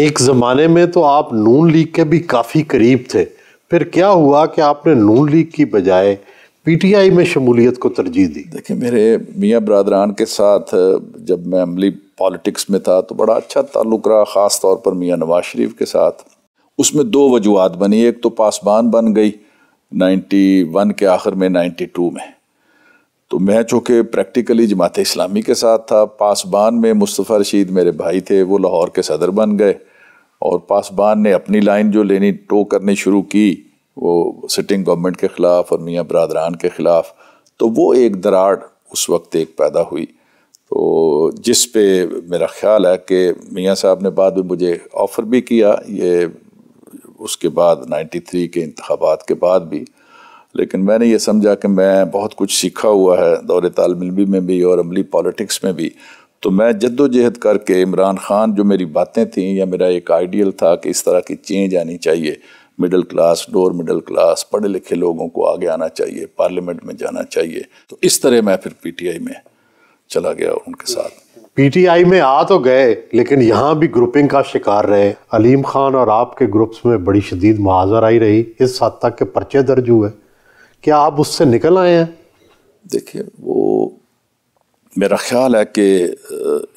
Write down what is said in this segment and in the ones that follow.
एक ज़माने में तो आप नून लीग के भी काफ़ी करीब थे फिर क्या हुआ कि आपने नून लीग की बजाय पीटीआई में शमूलियत को तरजीह दी देखिए मेरे मियाँ बरदरान के साथ जब मैं अमली पॉलिटिक्स में था तो बड़ा अच्छा ताल्लुक रहा ख़ास तौर पर मियाँ नवाज शरीफ के साथ उसमें दो वजूहत बनी एक तो पासबान बन गई 91 के आखिर में 92 में तो मैं चूँकि प्रैक्टिकली जमात इस्लामी के साथ था पासबान में मुस्तफ़ा रशीद मेरे भाई थे वो लाहौर के सदर बन गए और पासबान ने अपनी लाइन जो लेनी टो करनी शुरू की वो सिटिंग गवर्नमेंट के ख़िलाफ़ और मियाँ बरदरान के ख़िलाफ़ तो वो एक दराड़ उस वक्त एक पैदा हुई तो जिस पे मेरा ख्याल है कि मियाँ साहब ने बाद में मुझे ऑफ़र भी किया ये उसके बाद 93 के इंतबात के बाद भी लेकिन मैंने ये समझा कि मैं बहुत कुछ सीखा हुआ है दौरे तालमिलबी में भी और अमली पॉलिटिक्स में भी तो मैं जद्दोजहद करके इमरान ख़ान जो मेरी बातें थी या मेरा एक आइडियल था कि इस तरह की चेंज आनी चाहिए middle class lower middle class पढ़े लिखे लोगों को आगे आना चाहिए पार्लियामेंट में जाना चाहिए तो इस तरह मैं फिर पीटीआई में चला गया उनके साथ पीटीआई में आ तो गए लेकिन यहाँ भी ग्रुपिंग का शिकार रहे अलीम खान और आपके ग्रुप्स में बड़ी शदीद महाजर आई रही इस हद तक के पर्चे दर्ज हुए क्या आप उससे निकल आए हैं देखिए वो मेरा ख्याल है कि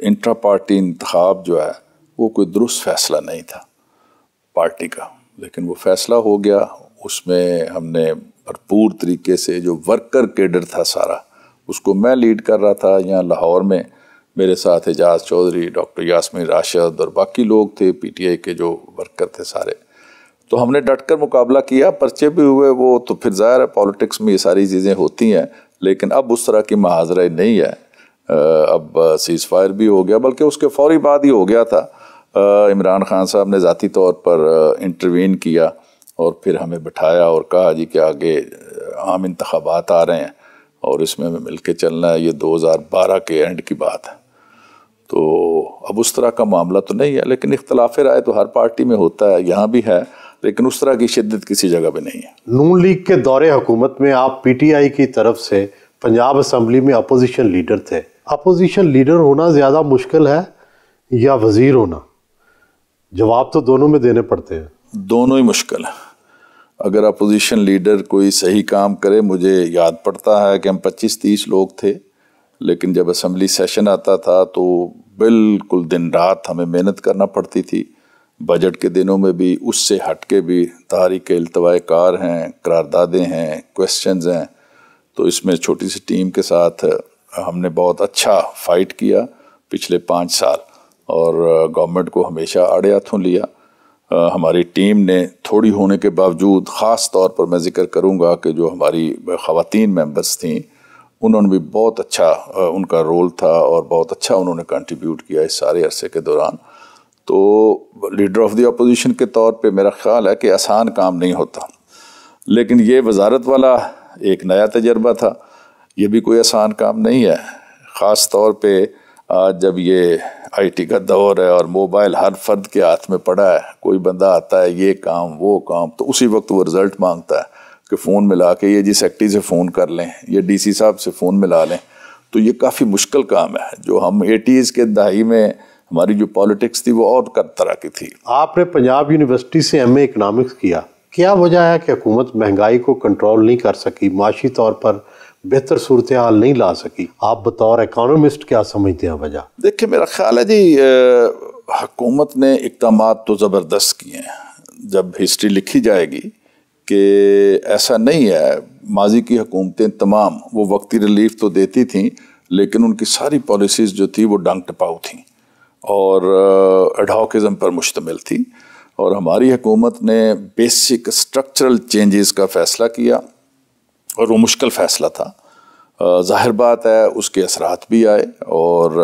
इंट्रा पार्टी इंतखब जो है वो कोई दुरुस्त फैसला नहीं था पार्टी का लेकिन वो फैसला हो गया उसमें हमने भरपूर तरीके से जो वर्कर केडर था सारा उसको मैं लीड कर रहा था यहाँ लाहौर में मेरे साथ एजाज चौधरी डॉक्टर यासमिन राशद और बाकी लोग थे पीटीआई के जो वर्कर थे सारे तो हमने डटकर मुकाबला किया पर्चे भी हुए वो तो फिर ज़ाहिर है पॉलिटिक्स में ये सारी चीज़ें होती हैं लेकिन अब उस तरह की महाजरा नहीं है अब सीज़ फायर भी हो गया बल्कि उसके फौरी बाद ही हो गया था इमरान खान साहब ने ज़ाती तौर पर इंटरवीन किया और फिर हमें बिठाया और कहा जी कि आगे आम इंतबात आ रहे हैं और इसमें हमें मिल के चलना है ये 2012 के एंड की बात है तो अब उस तरह का मामला तो नहीं है लेकिन इख्तलाफ राय तो हर पार्टी में होता है यहाँ भी है लेकिन उस तरह की शिद्दत किसी जगह पे नहीं है नून लीग के दौरे हुकूमत में आप पीटीआई की तरफ से पंजाब असम्बली में अपोजिशन लीडर थे अपोजिशन लीडर होना ज़्यादा मुश्किल है या वज़ीर होना जवाब तो दोनों में देने पड़ते हैं दोनों ही मुश्किल है अगर अपोजिशन लीडर कोई सही काम करे मुझे याद पड़ता है कि हम 25-30 लोग थे लेकिन जब असम्बली सेशन आता था तो बिल्कुल दिन रात हमें मेहनत करना पड़ती थी बजट के दिनों में भी उससे हट के भी तहरीक कार हैं करारदादे हैं क्वेश्चन हैं तो इसमें छोटी सी टीम के साथ हमने बहुत अच्छा फाइट किया पिछले पाँच साल और गवर्नमेंट को हमेशा आड़े हाथों लिया आ, हमारी टीम ने थोड़ी होने के बावजूद ख़ास तौर पर मैं ज़िक्र करूँगा कि जो हमारी ख़वातीन मेंबर्स थीं उन्होंने भी बहुत अच्छा उनका रोल था और बहुत अच्छा उन्होंने कंट्रीब्यूट किया इस सारे अरसे के दौरान तो लीडर ऑफ़ द अपोजिशन के तौर पे मेरा ख्याल है कि आसान काम नहीं होता लेकिन ये वजारत वाला एक नया तजर्बा था ये भी कोई आसान काम नहीं है ख़ास तौर पे आज जब ये आईटी का दौर है और मोबाइल हर फर्द के हाथ में पड़ा है कोई बंदा आता है ये काम वो काम तो उसी वक्त वो रिज़ल्ट मांगता है कि फ़ोन मिला के ये जी सेक्टरी से फ़ोन कर लें या सी साहब से फ़ोन मिला लें तो ये काफ़ी मुश्किल काम है जो हम एटीज़ के दहाई में हमारी जो पॉलिटिक्स थी वो और कर तरह की थी आपने पंजाब यूनिवर्सिटी से एम इकोनॉमिक्स किया क्या वजह है कि हुकूमत महंगाई को कंट्रोल नहीं कर सकी माशी तौर पर बेहतर सूरत हाल नहीं ला सकी आप बतौर इकोनॉमिस्ट क्या समझते हैं वजह देखिए मेरा ख्याल है जी हकूमत ने इकदाम तो ज़बरदस्त किए हैं जब हिस्ट्री लिखी जाएगी कि ऐसा नहीं है माजी की हुकूमतें तमाम वो वक्ती रिलीफ तो देती थी लेकिन उनकी सारी पॉलिसीज़ जो थी वो डांग टपाऊ थी और एडहॉकिज़म पर मुश्तमिल थी और हमारी हुकूमत ने बेसिक स्ट्रक्चरल चेंजेस का फ़ैसला किया और वो मुश्किल फ़ैसला था ज़ाहिर बात है उसके असरात भी आए और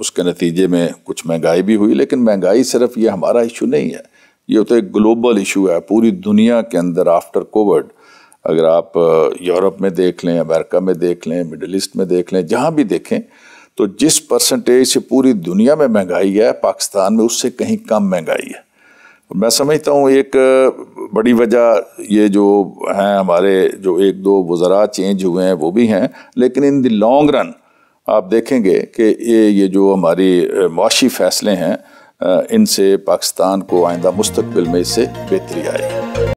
उसके नतीजे में कुछ महंगाई भी हुई लेकिन महंगाई सिर्फ ये हमारा इशू नहीं है ये तो एक ग्लोबल इशू है पूरी दुनिया के अंदर आफ्टर कोविड अगर आप यूरोप में देख लें अमेरिका में देख लें मिडल ईस्ट में देख लें जहाँ भी देखें तो जिस परसेंटेज से पूरी दुनिया में महंगाई है पाकिस्तान में उससे कहीं कम महंगाई है मैं समझता हूँ एक बड़ी वजह ये जो हैं हमारे जो एक दो वज़रा चेंज हुए हैं वो भी हैं लेकिन इन द लॉन्ग रन आप देखेंगे कि ये ये जो हमारी मुशी फैसले हैं इनसे पाकिस्तान को आइंदा मुस्तबिल में इससे बेहतरी आएगी